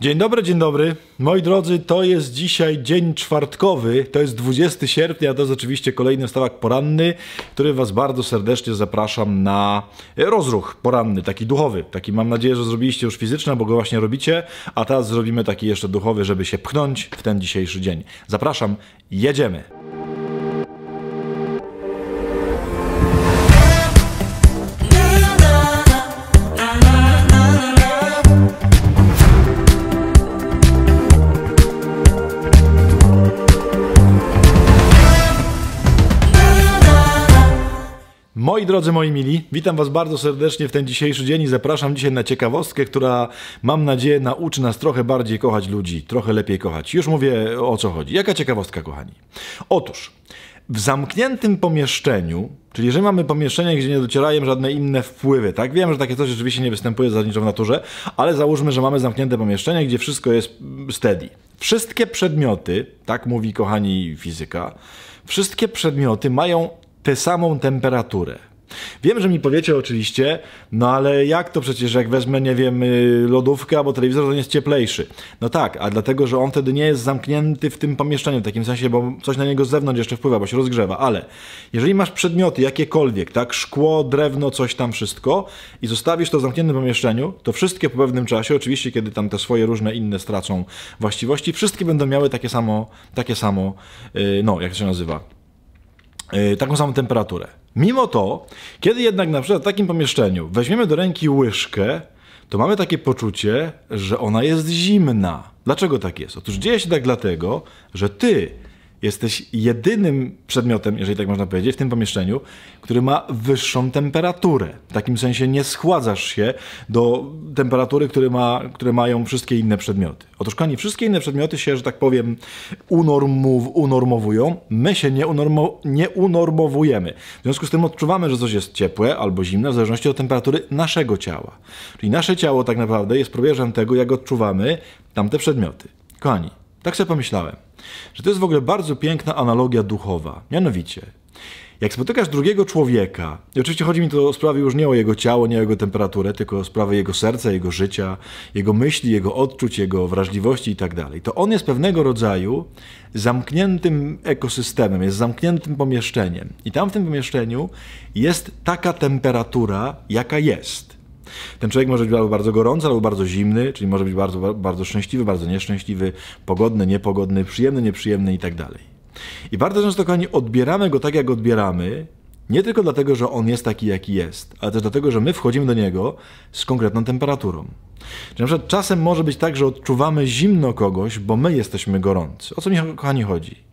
Dzień dobry, dzień dobry. Moi drodzy, to jest dzisiaj dzień czwartkowy, to jest 20 sierpnia, to jest oczywiście kolejny stawak poranny, który Was bardzo serdecznie zapraszam na rozruch poranny, taki duchowy. Taki mam nadzieję, że zrobiliście już fizyczny, bo go właśnie robicie, a teraz zrobimy taki jeszcze duchowy, żeby się pchnąć w ten dzisiejszy dzień. Zapraszam, jedziemy! Moi drodzy, moi mili, witam Was bardzo serdecznie w ten dzisiejszy dzień i zapraszam dzisiaj na ciekawostkę, która mam nadzieję nauczy nas trochę bardziej kochać ludzi, trochę lepiej kochać. Już mówię o co chodzi. Jaka ciekawostka, kochani? Otóż w zamkniętym pomieszczeniu, czyli jeżeli mamy pomieszczenie, gdzie nie docierają żadne inne wpływy, tak? Wiem, że takie coś rzeczywiście nie występuje zasadniczo w naturze, ale załóżmy, że mamy zamknięte pomieszczenie, gdzie wszystko jest steady. Wszystkie przedmioty, tak mówi kochani fizyka, wszystkie przedmioty mają tę samą temperaturę. Wiem, że mi powiecie oczywiście, no ale jak to przecież, jak wezmę, nie wiem, y, lodówkę albo telewizor, to nie jest cieplejszy. No tak, a dlatego, że on wtedy nie jest zamknięty w tym pomieszczeniu, w takim sensie, bo coś na niego z zewnątrz jeszcze wpływa, bo się rozgrzewa, ale jeżeli masz przedmioty jakiekolwiek, tak, szkło, drewno, coś tam, wszystko i zostawisz to w zamkniętym pomieszczeniu, to wszystkie po pewnym czasie, oczywiście kiedy tam te swoje różne inne stracą właściwości, wszystkie będą miały takie samo, takie samo, y, no, jak to się nazywa, y, taką samą temperaturę. Mimo to, kiedy jednak na przykład w takim pomieszczeniu weźmiemy do ręki łyżkę, to mamy takie poczucie, że ona jest zimna. Dlaczego tak jest? Otóż dzieje się tak dlatego, że ty Jesteś jedynym przedmiotem, jeżeli tak można powiedzieć, w tym pomieszczeniu, który ma wyższą temperaturę. W takim sensie nie schładzasz się do temperatury, które, ma, które mają wszystkie inne przedmioty. Otóż, kochani, wszystkie inne przedmioty się, że tak powiem, unormów, unormowują. My się nie, unormo, nie unormowujemy. W związku z tym odczuwamy, że coś jest ciepłe albo zimne, w zależności od temperatury naszego ciała. Czyli nasze ciało tak naprawdę jest probierzem tego, jak odczuwamy tamte przedmioty. Kochani, tak sobie pomyślałem, że to jest w ogóle bardzo piękna analogia duchowa. Mianowicie, jak spotykasz drugiego człowieka, i oczywiście chodzi mi tu o sprawy już nie o jego ciało, nie o jego temperaturę, tylko o sprawy jego serca, jego życia, jego myśli, jego odczuć, jego wrażliwości itd., tak to on jest pewnego rodzaju zamkniętym ekosystemem, jest zamkniętym pomieszczeniem. I tam w tym pomieszczeniu jest taka temperatura, jaka jest. Ten człowiek może być albo bardzo gorący, albo bardzo zimny, czyli może być bardzo, bardzo szczęśliwy, bardzo nieszczęśliwy, pogodny, niepogodny, przyjemny, nieprzyjemny i tak dalej. I bardzo często, kochani, odbieramy go tak, jak odbieramy, nie tylko dlatego, że on jest taki, jaki jest, ale też dlatego, że my wchodzimy do niego z konkretną temperaturą. Czyli na przykład czasem może być tak, że odczuwamy zimno kogoś, bo my jesteśmy gorący. O co mi, kochani, chodzi?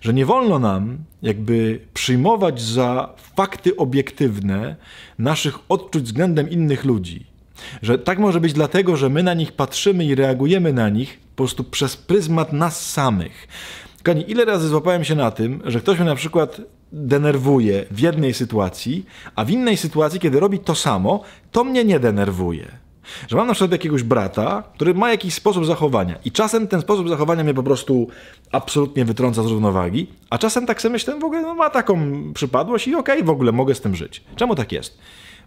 Że nie wolno nam jakby przyjmować za fakty obiektywne naszych odczuć względem innych ludzi. Że tak może być dlatego, że my na nich patrzymy i reagujemy na nich po prostu przez pryzmat nas samych. Kani, ile razy złapałem się na tym, że ktoś mnie na przykład denerwuje w jednej sytuacji, a w innej sytuacji, kiedy robi to samo, to mnie nie denerwuje. Że mam na przykład jakiegoś brata, który ma jakiś sposób zachowania i czasem ten sposób zachowania mnie po prostu absolutnie wytrąca z równowagi, a czasem tak sobie myślę, w ogóle no, ma taką przypadłość i okej, okay, w ogóle mogę z tym żyć. Czemu tak jest?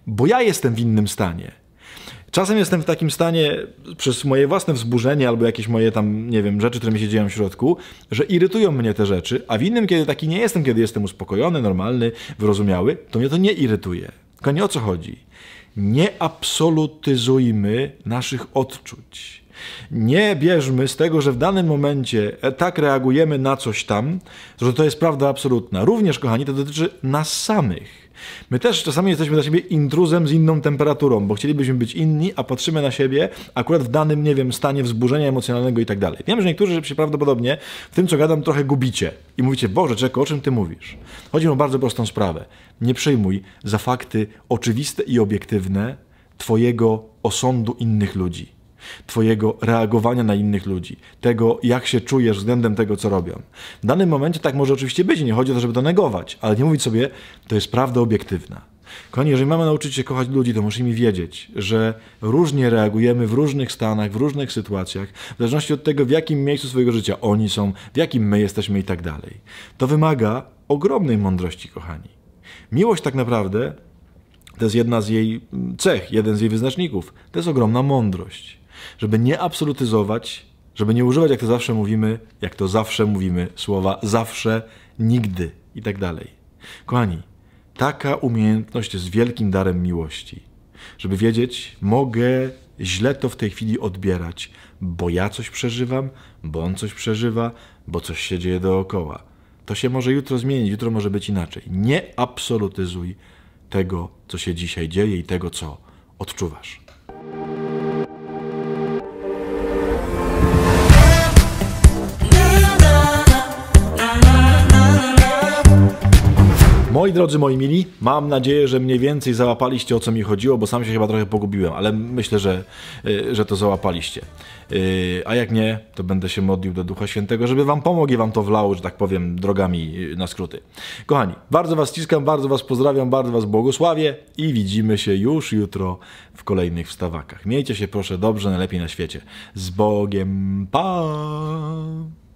Bo ja jestem w innym stanie. Czasem jestem w takim stanie przez moje własne wzburzenie albo jakieś moje tam, nie wiem, rzeczy, które mi się dzieją w środku, że irytują mnie te rzeczy, a w innym, kiedy taki nie jestem, kiedy jestem uspokojony, normalny, wyrozumiały, to mnie to nie irytuje. Tylko nie o co chodzi nie absolutyzujmy naszych odczuć. Nie bierzmy z tego, że w danym momencie e, tak reagujemy na coś tam, że to jest prawda absolutna. Również, kochani, to dotyczy nas samych. My też czasami jesteśmy dla siebie intruzem z inną temperaturą, bo chcielibyśmy być inni, a patrzymy na siebie akurat w danym, nie wiem, stanie wzburzenia emocjonalnego i tak dalej. Wiem, że niektórzy się prawdopodobnie w tym, co gadam, trochę gubicie i mówicie, Boże, czeko, o czym ty mówisz? Chodzi o bardzo prostą sprawę. Nie przyjmuj za fakty oczywiste i obiektywne Twojego osądu innych ludzi. Twojego reagowania na innych ludzi, tego, jak się czujesz względem tego, co robią. W danym momencie tak może oczywiście być, nie chodzi o to, żeby to negować, ale nie mówić sobie, to jest prawda obiektywna. Kochani, jeżeli mamy nauczyć się kochać ludzi, to musimy wiedzieć, że różnie reagujemy w różnych stanach, w różnych sytuacjach, w zależności od tego, w jakim miejscu swojego życia oni są, w jakim my jesteśmy i tak dalej. To wymaga ogromnej mądrości, kochani. Miłość tak naprawdę to jest jedna z jej cech, jeden z jej wyznaczników. To jest ogromna mądrość żeby nie absolutyzować, żeby nie używać, jak to zawsze mówimy, jak to zawsze mówimy, słowa zawsze, nigdy i tak dalej. Kochani, taka umiejętność jest wielkim darem miłości. Żeby wiedzieć, mogę źle to w tej chwili odbierać, bo ja coś przeżywam, bo on coś przeżywa, bo coś się dzieje dookoła. To się może jutro zmienić, jutro może być inaczej. Nie absolutyzuj tego, co się dzisiaj dzieje i tego, co odczuwasz. Moi drodzy, moi mili, mam nadzieję, że mniej więcej załapaliście o co mi chodziło, bo sam się chyba trochę pogubiłem, ale myślę, że, y, że to załapaliście. Y, a jak nie, to będę się modlił do Ducha Świętego, żeby Wam pomógł i Wam to wlało, że tak powiem, drogami y, na skróty. Kochani, bardzo Was ściskam, bardzo Was pozdrawiam, bardzo Was błogosławię i widzimy się już jutro w kolejnych wstawakach. Miejcie się proszę dobrze, najlepiej na świecie. Z Bogiem, pa!